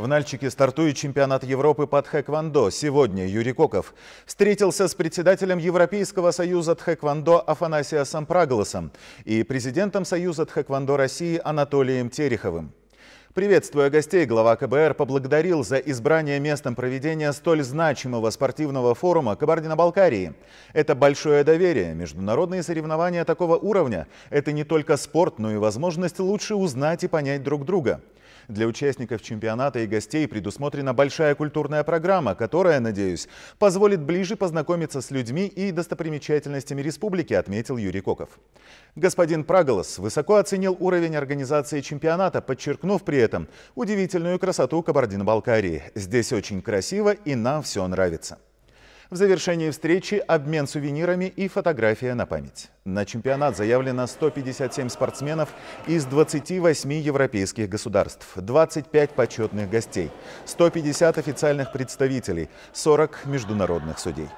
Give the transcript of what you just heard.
В Нальчике стартует чемпионат Европы по тхэквондо. Сегодня Юрий Коков встретился с председателем Европейского союза тхэквондо Афанасиасом Праглосом и президентом Союза тхэквондо России Анатолием Тереховым. Приветствуя гостей, глава КБР поблагодарил за избрание местом проведения столь значимого спортивного форума Кабардино-Балкарии. Это большое доверие. Международные соревнования такого уровня – это не только спорт, но и возможность лучше узнать и понять друг друга – для участников чемпионата и гостей предусмотрена большая культурная программа, которая, надеюсь, позволит ближе познакомиться с людьми и достопримечательностями республики, отметил Юрий Коков. Господин Праголос высоко оценил уровень организации чемпионата, подчеркнув при этом удивительную красоту Кабардино-Балкарии. Здесь очень красиво и нам все нравится. В завершении встречи обмен сувенирами и фотография на память. На чемпионат заявлено 157 спортсменов из 28 европейских государств, 25 почетных гостей, 150 официальных представителей, 40 международных судей.